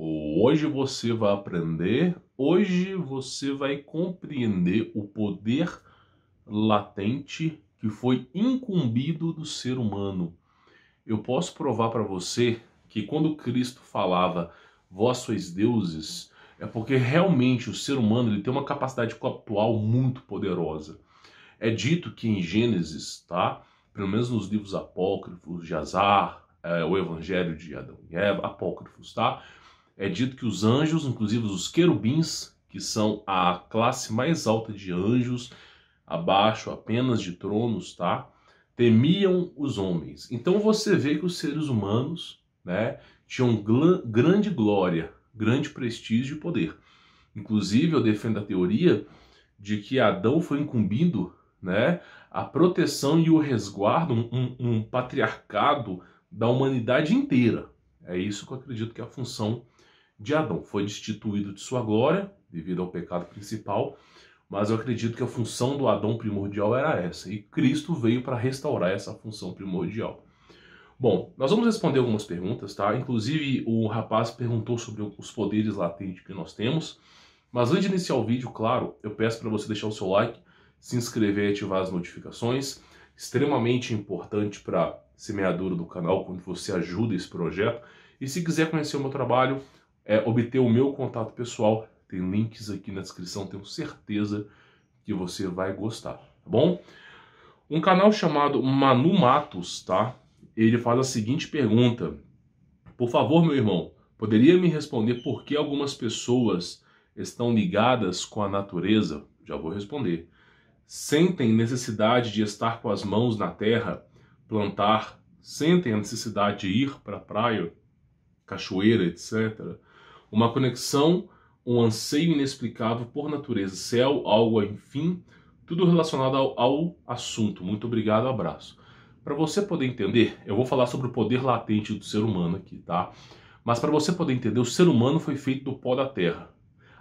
Hoje você vai aprender, hoje você vai compreender o poder latente que foi incumbido do ser humano. Eu posso provar para você que quando Cristo falava vós sois deuses, é porque realmente o ser humano ele tem uma capacidade coptual muito poderosa. É dito que em Gênesis, tá? Pelo menos nos livros apócrifos de Azar, é, o Evangelho de Adão e Eva, apócrifos, tá? é dito que os anjos, inclusive os querubins, que são a classe mais alta de anjos, abaixo apenas de tronos, tá? Temiam os homens. Então você vê que os seres humanos, né, tinham grande glória, grande prestígio e poder. Inclusive, eu defendo a teoria de que Adão foi incumbido, né, a proteção e o resguardo, um, um patriarcado da humanidade inteira. É isso que eu acredito que é a função de Adão. Foi destituído de sua glória devido ao pecado principal, mas eu acredito que a função do Adão primordial era essa, e Cristo veio para restaurar essa função primordial. Bom, nós vamos responder algumas perguntas, tá? Inclusive, o rapaz perguntou sobre os poderes latentes que nós temos. Mas antes de iniciar o vídeo, claro, eu peço para você deixar o seu like, se inscrever e ativar as notificações. Extremamente importante para semeadura do canal, quando você ajuda esse projeto. E se quiser conhecer o meu trabalho, é, obter o meu contato pessoal. Tem links aqui na descrição, tenho certeza que você vai gostar, tá bom? Um canal chamado Manu Matos, tá? Ele faz a seguinte pergunta: Por favor, meu irmão, poderia me responder por que algumas pessoas estão ligadas com a natureza? Já vou responder. Sentem necessidade de estar com as mãos na terra, plantar, sentem a necessidade de ir para a praia, cachoeira, etc. Uma conexão, um anseio inexplicável por natureza, céu, algo, enfim, tudo relacionado ao, ao assunto. Muito obrigado, abraço. Para você poder entender, eu vou falar sobre o poder latente do ser humano aqui, tá? Mas para você poder entender, o ser humano foi feito do pó da terra.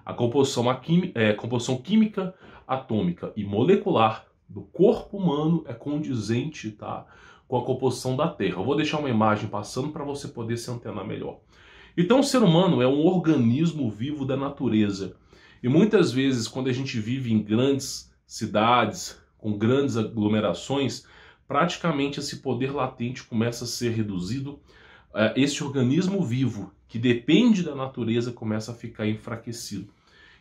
A composição, a química, é, composição química, atômica e molecular do corpo humano é condizente tá, com a composição da Terra. Eu vou deixar uma imagem passando para você poder se antenar melhor. Então, o ser humano é um organismo vivo da natureza. E muitas vezes, quando a gente vive em grandes cidades, com grandes aglomerações, praticamente esse poder latente começa a ser reduzido. É, esse organismo vivo, que depende da natureza, começa a ficar enfraquecido.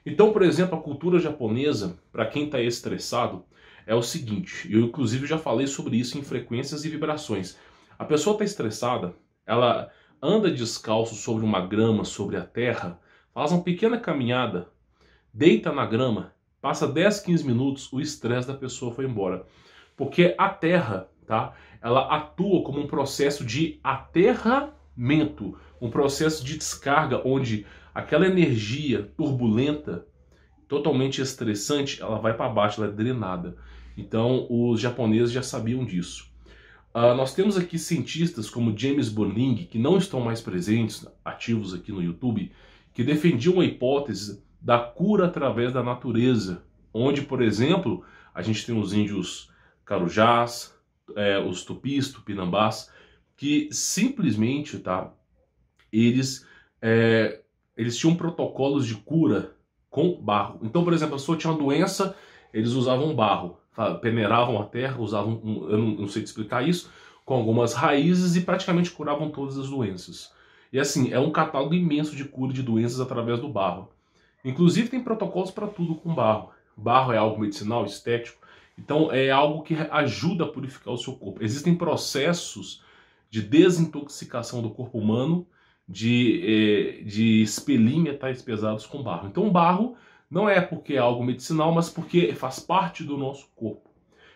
Então, por exemplo, a cultura japonesa, para quem está estressado, é o seguinte: eu, inclusive, já falei sobre isso em frequências e vibrações. A pessoa está estressada, ela anda descalço sobre uma grama, sobre a terra, faz uma pequena caminhada, deita na grama, passa 10, 15 minutos, o estresse da pessoa foi embora. Porque a terra, tá? Ela atua como um processo de aterramento, um processo de descarga onde aquela energia turbulenta, totalmente estressante, ela vai para baixo, ela é drenada. Então, os japoneses já sabiam disso. Uh, nós temos aqui cientistas como James Borning, que não estão mais presentes, ativos aqui no YouTube, que defendiam a hipótese da cura através da natureza, onde, por exemplo, a gente tem os índios carujás, é, os tupis, tupinambás, que simplesmente, tá, eles, é, eles tinham protocolos de cura com barro. Então, por exemplo, a pessoa tinha uma doença, eles usavam barro sabe, peneiravam a terra, usavam, um, eu não, não sei te explicar isso, com algumas raízes e praticamente curavam todas as doenças. E assim, é um catálogo imenso de cura de doenças através do barro. Inclusive tem protocolos para tudo com barro. Barro é algo medicinal, estético, então é algo que ajuda a purificar o seu corpo. Existem processos de desintoxicação do corpo humano de, eh, de expelir metais pesados com barro. Então barro não é porque é algo medicinal, mas porque faz parte do nosso corpo.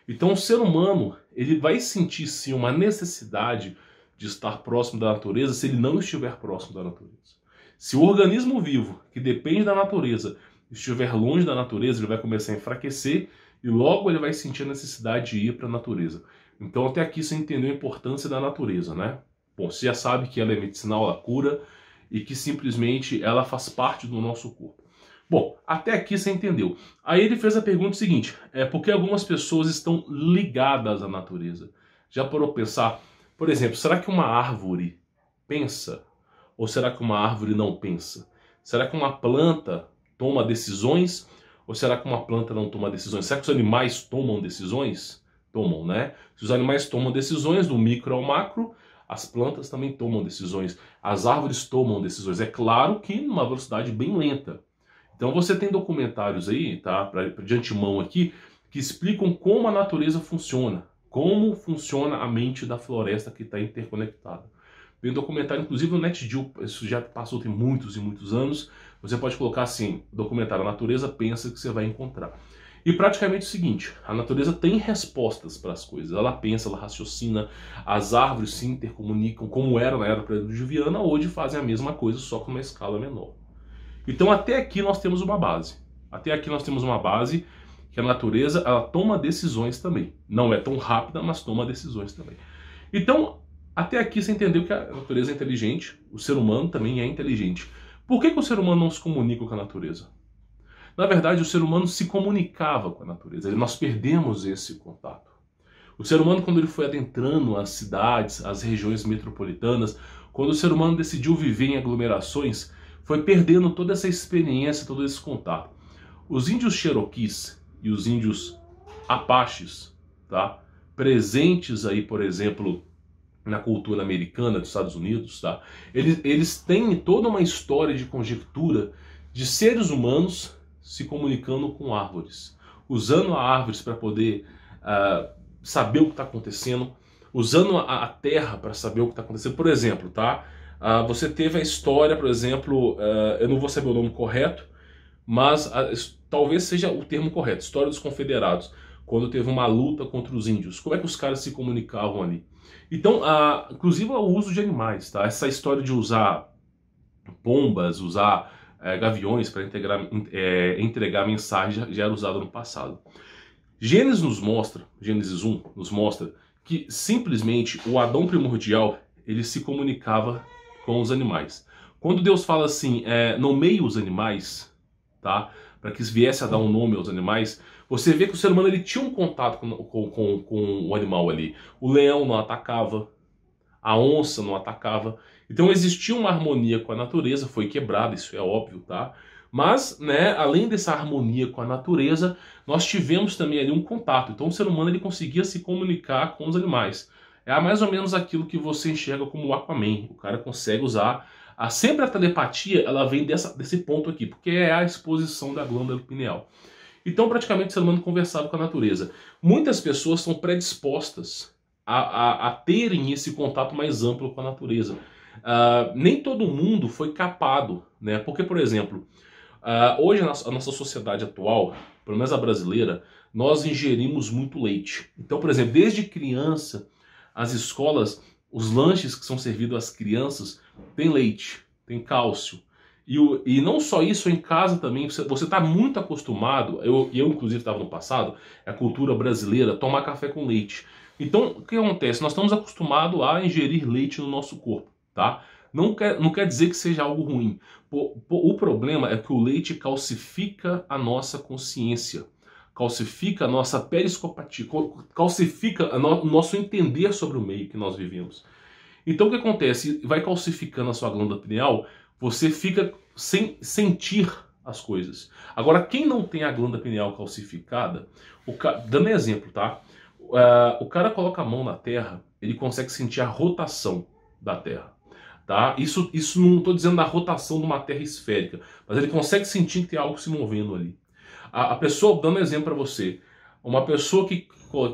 Então o ser humano, ele vai sentir sim uma necessidade de estar próximo da natureza se ele não estiver próximo da natureza. Se o organismo vivo, que depende da natureza, estiver longe da natureza, ele vai começar a enfraquecer e logo ele vai sentir a necessidade de ir para a natureza. Então até aqui você entendeu a importância da natureza, né? Bom, você já sabe que ela é medicinal, ela cura e que simplesmente ela faz parte do nosso corpo. Bom, até aqui você entendeu. Aí ele fez a pergunta seguinte: é porque algumas pessoas estão ligadas à natureza. Já parou pensar, por exemplo, será que uma árvore pensa ou será que uma árvore não pensa? Será que uma planta toma decisões ou será que uma planta não toma decisões? Será que os animais tomam decisões? Tomam, né? Se os animais tomam decisões do micro ao macro, as plantas também tomam decisões, as árvores tomam decisões. É claro que numa velocidade bem lenta. Então você tem documentários aí, tá? Pra, de antemão aqui, que explicam como a natureza funciona, como funciona a mente da floresta que está interconectada. Tem um documentário, inclusive, no NetGeo, isso já passou tem muitos e muitos anos. Você pode colocar assim, documentário A Natureza Pensa que você vai encontrar. E praticamente é o seguinte, a natureza tem respostas para as coisas. Ela pensa, ela raciocina, as árvores se intercomunicam, como era na era pré-diluviana, hoje fazem a mesma coisa, só com uma escala menor. Então até aqui nós temos uma base. Até aqui nós temos uma base que a natureza ela toma decisões também. Não é tão rápida, mas toma decisões também. Então, até aqui você entendeu que a natureza é inteligente, o ser humano também é inteligente. Por que, que o ser humano não se comunica com a natureza? Na verdade, o ser humano se comunicava com a natureza, nós perdemos esse contato. O ser humano, quando ele foi adentrando as cidades, as regiões metropolitanas, quando o ser humano decidiu viver em aglomerações, foi perdendo toda essa experiência, todo esse contato. Os índios Cherokees e os índios Apaches, tá? Presentes aí, por exemplo, na cultura americana dos Estados Unidos, tá? Eles, eles têm toda uma história de conjectura de seres humanos se comunicando com árvores, usando árvores para poder uh, saber o que está acontecendo, usando a, a terra para saber o que está acontecendo. Por exemplo, tá? Ah, você teve a história, por exemplo, eh, eu não vou saber o nome correto, mas talvez seja o termo correto, história dos confederados, quando teve uma luta contra os índios. Como é que os caras se comunicavam ali? Então, inclusive o uso de animais, tá? Essa história de usar bombas, usar eh, gaviões para é, eh, entregar mensagem já era usado no passado. Gênesis nos mostra, Gênesis 1 nos mostra, que simplesmente o Adão primordial ele se comunicava com os animais. Quando Deus fala assim, é, nomeie os animais, tá? Para que viesse a dar um nome aos animais, você vê que o ser humano ele tinha um contato com, com, com, com o animal ali. O leão não atacava, a onça não atacava. Então existia uma harmonia com a natureza, foi quebrada, isso é óbvio, tá? Mas, né, além dessa harmonia com a natureza, nós tivemos também ali um contato. Então o ser humano ele conseguia se comunicar com os animais. É mais ou menos aquilo que você enxerga como o Aquaman. O cara consegue usar. A, sempre a telepatia ela vem dessa, desse ponto aqui, porque é a exposição da glândula pineal. Então, praticamente, o ser humano conversava com a natureza. Muitas pessoas são predispostas a, a, a terem esse contato mais amplo com a natureza. Uh, nem todo mundo foi capado, né? Porque, por exemplo, uh, hoje a nossa, a nossa sociedade atual, pelo menos a brasileira, nós ingerimos muito leite. Então, por exemplo, desde criança as escolas, os lanches que são servidos às crianças, têm leite, tem cálcio. E, o, e não só isso, em casa também, você está muito acostumado, eu, eu inclusive estava no passado, a cultura brasileira, tomar café com leite. Então, o que acontece? Nós estamos acostumados a ingerir leite no nosso corpo, tá? Não quer, não quer dizer que seja algo ruim. O, o problema é que o leite calcifica a nossa consciência calcifica a nossa periscopatia, calcifica o nosso entender sobre o meio que nós vivemos. Então o que acontece? Vai calcificando a sua glândula pineal, você fica sem sentir as coisas. Agora, quem não tem a glândula pineal calcificada, ca... dando exemplo, tá? Uh, o cara coloca a mão na terra, ele consegue sentir a rotação da terra. Tá? Isso, isso não estou dizendo da rotação de uma terra esférica, mas ele consegue sentir que tem algo se movendo ali. A, a pessoa, dando um exemplo para você, uma pessoa que,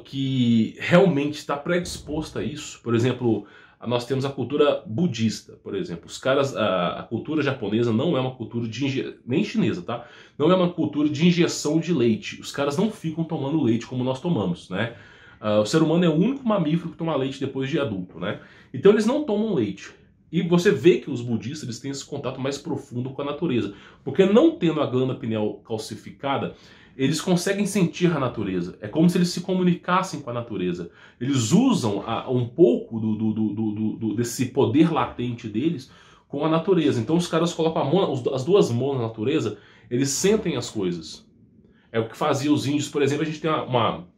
que realmente está predisposta a isso, por exemplo, nós temos a cultura budista, por exemplo. Os caras, a, a cultura japonesa não é uma cultura de inje... nem chinesa, tá? Não é uma cultura de injeção de leite. Os caras não ficam tomando leite como nós tomamos, né? Uh, o ser humano é o único mamífero que toma leite depois de adulto, né? Então eles não tomam leite. E você vê que os budistas eles têm esse contato mais profundo com a natureza, porque não tendo a glândula pineal calcificada, eles conseguem sentir a natureza. É como se eles se comunicassem com a natureza. Eles usam a, um pouco do, do, do, desse poder latente deles com a natureza. Então os caras colocam mão, as duas mãos na natureza, eles sentem as coisas. É o que fazia os índios, por exemplo, a gente tem uma, uma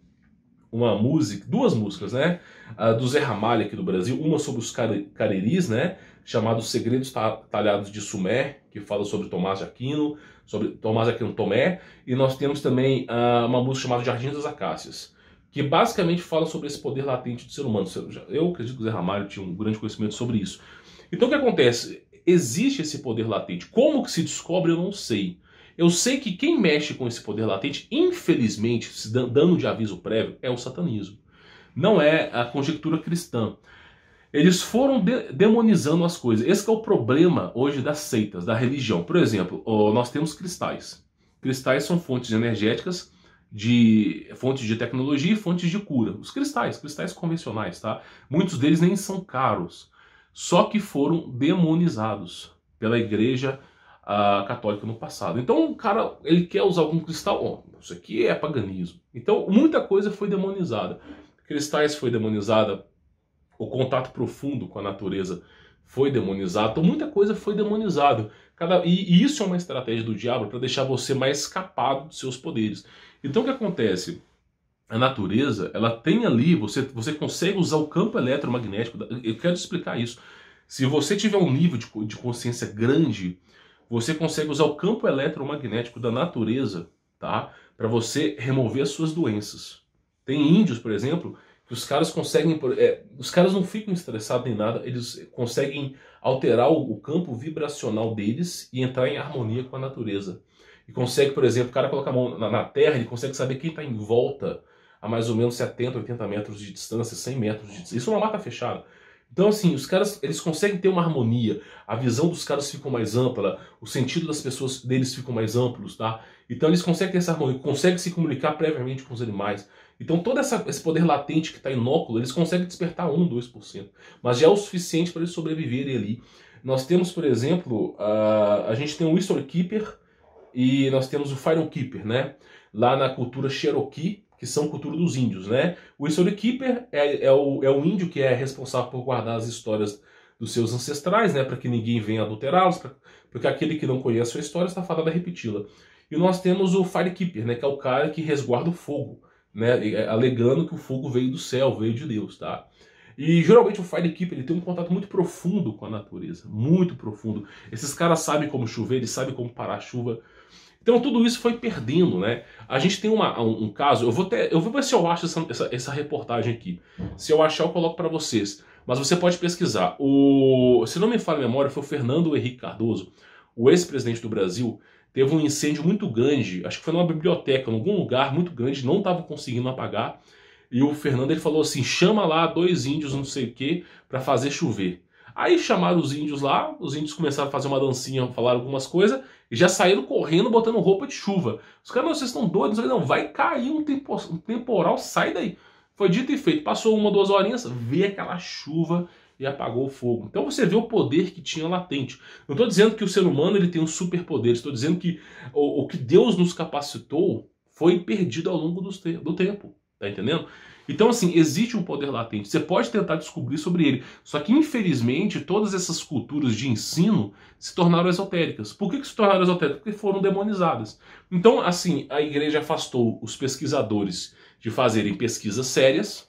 uma música, duas músicas, né? Uh, do Zé Ramalho aqui do Brasil, uma sobre os careris, né? Chamado Segredos Talhados de Sumer, que fala sobre Tomás de Aquino, sobre Tomás de Aquino Tomé, e nós temos também uh, uma música chamada Jardins das Acácias, que basicamente fala sobre esse poder latente do ser humano. Eu acredito que o Zé Ramalho tinha um grande conhecimento sobre isso. Então o que acontece? Existe esse poder latente. Como que se descobre, eu não sei. Eu sei que quem mexe com esse poder latente, infelizmente, se dando de aviso prévio, é o satanismo. Não é a conjectura cristã. Eles foram de demonizando as coisas. Esse é o problema hoje das seitas, da religião. Por exemplo, nós temos cristais. Cristais são fontes energéticas de fontes de tecnologia e fontes de cura. Os cristais, cristais convencionais, tá? Muitos deles nem são caros, só que foram demonizados pela igreja uh, católica no passado. Então o cara ele quer usar algum cristal, isso aqui é paganismo. Então muita coisa foi demonizada. Cristais foi demonizada, o contato profundo com a natureza foi demonizado, então muita coisa foi demonizada. Cada, e, e isso é uma estratégia do diabo para deixar você mais escapado dos seus poderes. Então o que acontece? a natureza, ela tem ali, você, você consegue usar o campo eletromagnético. Eu quero explicar isso. Se você tiver um nível de, de consciência grande, você consegue usar o campo eletromagnético da natureza, tá? Para você remover as suas doenças. Tem índios, por exemplo, que os caras conseguem, é, os caras não ficam estressados nem nada, eles conseguem alterar o, o, campo vibracional deles e entrar em harmonia com a natureza. E consegue, por exemplo, o cara coloca a mão na, na terra, ele consegue saber quem está em volta a mais ou menos 70, 80 metros de distância, 100 metros de distância. Isso é uma mata fechada. Então, assim, os caras, eles conseguem ter uma harmonia, a visão dos caras ficou mais ampla, o sentido das pessoas deles ficou mais amplos, tá? Então eles conseguem ter essa harmonia, conseguem se comunicar previamente com os animais. Então todo essa, esse poder latente que está inóculo, eles conseguem despertar 1, 2%. Mas já é o suficiente para eles sobreviverem ali. Nós temos, por exemplo, a, a gente tem o keeper e nós temos o keeper né? Lá na cultura Cherokee, que são cultura dos índios, né? O Storykeeper é, é, o, é o índio que é responsável por guardar as histórias dos seus ancestrais, né? Para que ninguém venha adulterá-los, porque aquele que não conhece a sua história está fadado a repeti-la. E nós temos o Firekeeper, né? Que é o cara que resguarda o fogo, né? É, alegando que o fogo veio do céu, veio de Deus, tá? E geralmente o Firekeeper ele tem um contato muito profundo com a natureza, muito profundo. Esses caras sabem como chover, eles sabem como parar a chuva, então tudo isso foi perdendo, né? A gente tem uma, um, um, caso, eu vou até, eu vou ver se eu acho essa, essa, essa reportagem aqui. Se eu achar, eu coloco para vocês. Mas você pode pesquisar. O, se não me falha a memória, foi o Fernando Henrique Cardoso, o ex-presidente do Brasil, teve um incêndio muito grande, acho que foi numa biblioteca, em algum lugar muito grande, não estava conseguindo apagar. E o Fernando ele falou assim: chama lá dois índios, não sei o quê, para fazer chover. Aí chamaram os índios lá, os índios começaram a fazer uma dancinha, falaram algumas coisas, e já saíram correndo botando roupa de chuva. Os caras, vocês estão doidos, não, vai cair um, tempo, um temporal, sai daí. Foi dito e feito, passou uma, duas horinhas, veio aquela chuva e apagou o fogo. Então você vê o poder que tinha latente. Não estou dizendo que o ser humano ele tem um superpoder, estou dizendo que o, o, que Deus nos capacitou foi perdido ao longo do, do tempo. Tá entendendo? Então, assim, existe um poder latente. Você pode tentar descobrir sobre ele. Só que, infelizmente, todas essas culturas de ensino se tornaram esotéricas. Por que, que se tornaram esotéricas? Porque foram demonizadas. Então, assim, a igreja afastou os pesquisadores de fazerem pesquisas sérias.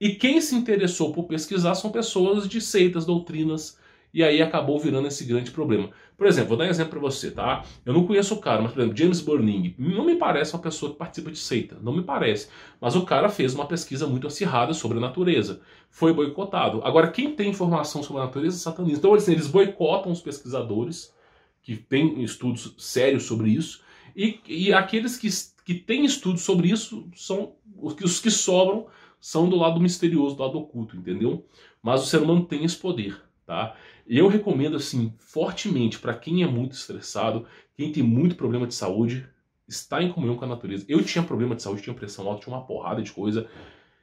E quem se interessou por pesquisar são pessoas de seitas, doutrinas, e aí acabou virando esse grande problema. Por exemplo, vou dar um exemplo para você, tá? Eu não conheço o cara, mas, por exemplo, James Burning, não me parece uma pessoa que participa de seita, não me parece. Mas o cara fez uma pesquisa muito acirrada sobre a natureza. Foi boicotado. Agora, quem tem informação sobre a natureza é satanista. Então, assim, eles boicotam os pesquisadores, que têm estudos sérios sobre isso, e, e aqueles que, que têm estudos sobre isso são os que, os que sobram são do lado misterioso, do lado oculto, entendeu? Mas o ser humano tem esse poder, tá? Eu recomendo assim fortemente para quem é muito estressado, quem tem muito problema de saúde, estar em comunhão com a natureza. Eu tinha problema de saúde, tinha pressão alta, tinha uma porrada de coisa.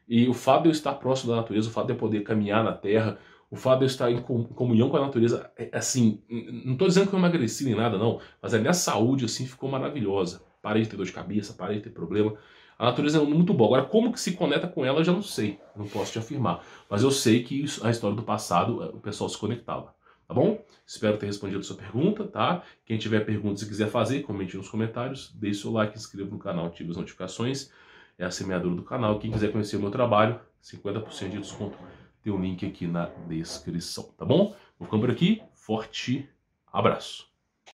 E o fato de eu estar próximo da natureza, o fato de eu poder caminhar na terra, o fato de eu estar em comunhão com a natureza, é, assim, não estou dizendo que eu emagreci nem nada, não, mas a minha saúde, assim, ficou maravilhosa. Parei de ter dor de cabeça, parei de ter problema. A natureza é muito boa. Agora, como que se conecta com ela, eu já não sei. Não posso te afirmar. Mas eu sei que isso, a história do passado, eh, o pessoal se conectava. Tá bom? Espero ter respondido a sua pergunta, tá? Quem tiver perguntas e quiser fazer, comente nos comentários. Deixe seu like, inscreva no canal, ative as notificações. É a semeadura do canal. Quem quiser conhecer o meu trabalho, 50% de desconto. Tem o um link aqui na descrição, tá bom? Vou ficando por aqui. Forte abraço.